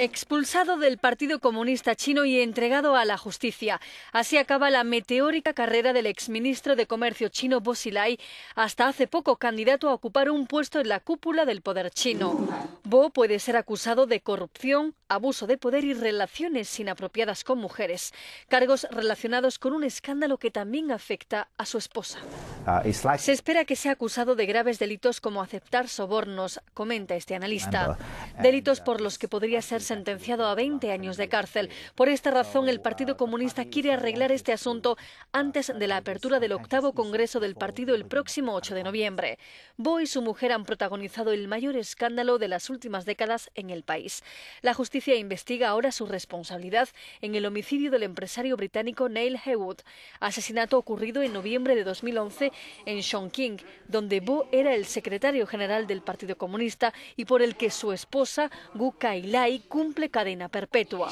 Expulsado del Partido Comunista Chino y entregado a la justicia. Así acaba la meteórica carrera del exministro de Comercio chino Bo Xilai, hasta hace poco candidato a ocupar un puesto en la cúpula del poder chino. Bo puede ser acusado de corrupción, abuso de poder y relaciones inapropiadas con mujeres, cargos relacionados con un escándalo que también afecta a su esposa. Ah, Se espera que sea acusado de graves delitos como aceptar sobornos, comenta este analista delitos por los que podría ser sentenciado a 20 años de cárcel. Por esta razón, el Partido Comunista quiere arreglar este asunto antes de la apertura del octavo Congreso del Partido el próximo 8 de noviembre. Bo y su mujer han protagonizado el mayor escándalo de las últimas décadas en el país. La justicia investiga ahora su responsabilidad en el homicidio del empresario británico Neil Haywood, asesinato ocurrido en noviembre de 2011 en Chongqing, donde Bo era el secretario general del Partido Comunista y por el que su esposa y Lai cumple cadena perpetua.